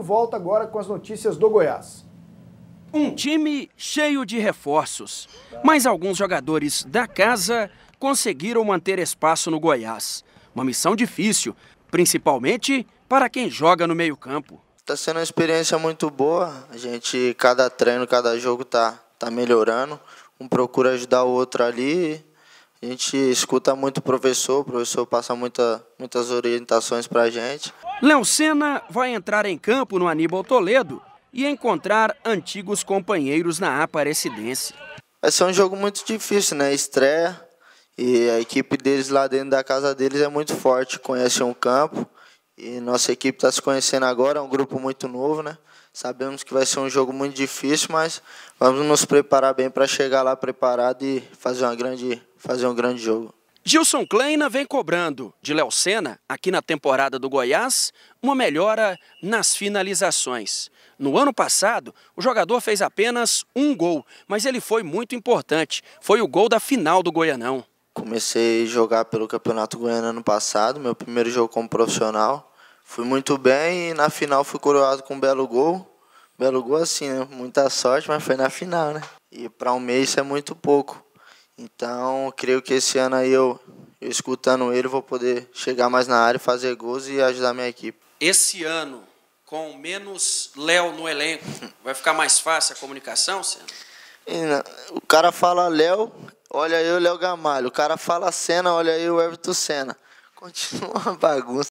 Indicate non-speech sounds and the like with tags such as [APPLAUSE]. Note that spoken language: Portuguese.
Volta agora com as notícias do Goiás. Um time cheio de reforços, mas alguns jogadores da casa conseguiram manter espaço no Goiás. Uma missão difícil, principalmente para quem joga no meio-campo. Está sendo uma experiência muito boa. A gente, cada treino, cada jogo tá, tá melhorando. Um procura ajudar o outro ali a gente escuta muito o professor, o professor passa muita, muitas orientações para a gente. Léo Senna vai entrar em campo no Aníbal Toledo e encontrar antigos companheiros na Aparecidense. Vai ser um jogo muito difícil, né? Estreia e a equipe deles lá dentro da casa deles é muito forte, conhece um campo. E nossa equipe está se conhecendo agora, é um grupo muito novo, né? Sabemos que vai ser um jogo muito difícil, mas vamos nos preparar bem para chegar lá preparado e fazer, uma grande, fazer um grande jogo. Gilson Kleina vem cobrando de Léo Senna, aqui na temporada do Goiás, uma melhora nas finalizações. No ano passado, o jogador fez apenas um gol, mas ele foi muito importante. Foi o gol da final do Goianão. Comecei a jogar pelo Campeonato Goiano ano passado, meu primeiro jogo como profissional fui muito bem e na final fui coroado com um belo gol. Belo gol assim, né? Muita sorte, mas foi na final, né? E para um mês isso é muito pouco. Então, creio que esse ano aí eu, eu escutando ele, vou poder chegar mais na área, fazer gols e ajudar minha equipe. Esse ano, com menos Léo no elenco, [LAUGHS] vai ficar mais fácil a comunicação, Senna? O cara fala Léo, olha aí o Léo Gamalho. O cara fala Senna, olha aí o Everton Senna. Continua [LAUGHS] uma bagunça.